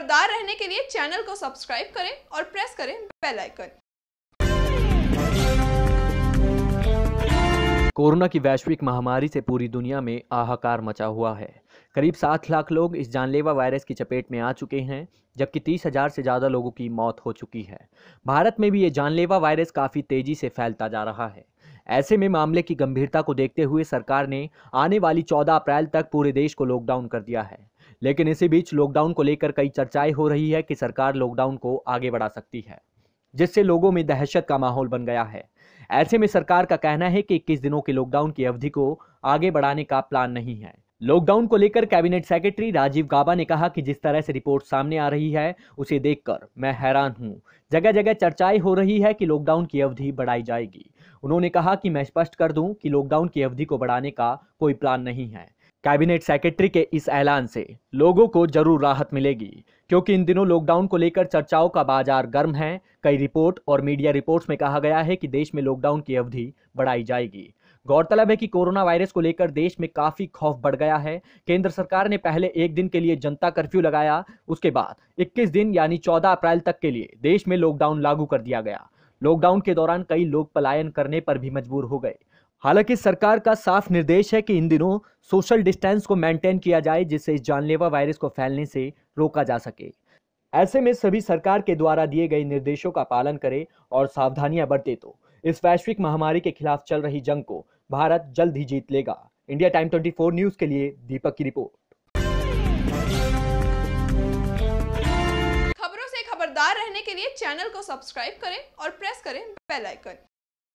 खबरदार रहने के लिए चैनल को सब्सक्राइब करें और प्रेस करें बेल आइकन कोरोना की वैश्विक महामारी से पूरी दुनिया में हाहाकार मचा हुआ है करीब सात लाख लोग इस जानलेवा वायरस की चपेट में आ चुके हैं जबकि तीस हजार से ज़्यादा लोगों की मौत हो चुकी है भारत में भी ये जानलेवा वायरस काफ़ी तेज़ी से फैलता जा रहा है ऐसे में मामले की गंभीरता को देखते हुए सरकार ने आने वाली 14 अप्रैल तक पूरे देश को लॉकडाउन कर दिया है लेकिन इसी बीच लॉकडाउन को लेकर कई चर्चाएं हो रही है कि सरकार लॉकडाउन को आगे बढ़ा सकती है जिससे लोगों में दहशत का माहौल बन गया है ऐसे में सरकार का कहना है कि इक्कीस दिनों के लॉकडाउन की अवधि को आगे बढ़ाने का प्लान नहीं है लॉकडाउन को लेकर कैबिनेट सेक्रेटरी राजीव गाबा ने कहा कि जिस तरह से रिपोर्ट सामने आ रही है उसे देखकर मैं हैरान हूं जगह जगह चर्चाएं हो रही है कि लॉकडाउन की अवधि बढ़ाई जाएगी उन्होंने कहा कि मैं स्पष्ट कर दूं कि लॉकडाउन की अवधि को बढ़ाने का कोई प्लान नहीं है कैबिनेट सेक्रेटरी के इस ऐलान से लोगों को जरूर राहत मिलेगी क्योंकि इन दिनों लॉकडाउन को लेकर चर्चाओं का बाजार गर्म है कई रिपोर्ट और मीडिया रिपोर्ट्स में कहा गया है कि देश में लॉकडाउन की अवधि बढ़ाई जाएगी गौरतलब है कि कोरोना वायरस को लेकर देश में काफी खौफ बढ़ गया है केंद्र सरकार ने पहले एक दिन के लिए जनता कर्फ्यू लगाया उसके बाद 21 दिन यानी 14 अप्रैल तक के लिए देश में लॉकडाउन लागू कर दिया गया लॉकडाउन के दौरान कई लोग पलायन करने पर भी मजबूर हो गए हालांकि सरकार का साफ निर्देश है कि इन दिनों सोशल डिस्टेंस को मेंटेन किया जाए जिससे इस जानलेवा वायरस को फैलने से रोका जा सके ऐसे में सभी सरकार के द्वारा दिए गए निर्देशों का पालन करें और सावधानियां बरते तो इस वैश्विक महामारी के खिलाफ चल रही जंग को भारत जल्द ही जीत लेगा इंडिया टाइम 24 न्यूज के लिए दीपक की रिपोर्ट खबरों से खबरदार रहने के लिए चैनल को सब्सक्राइब करें और प्रेस करें बेल आइकन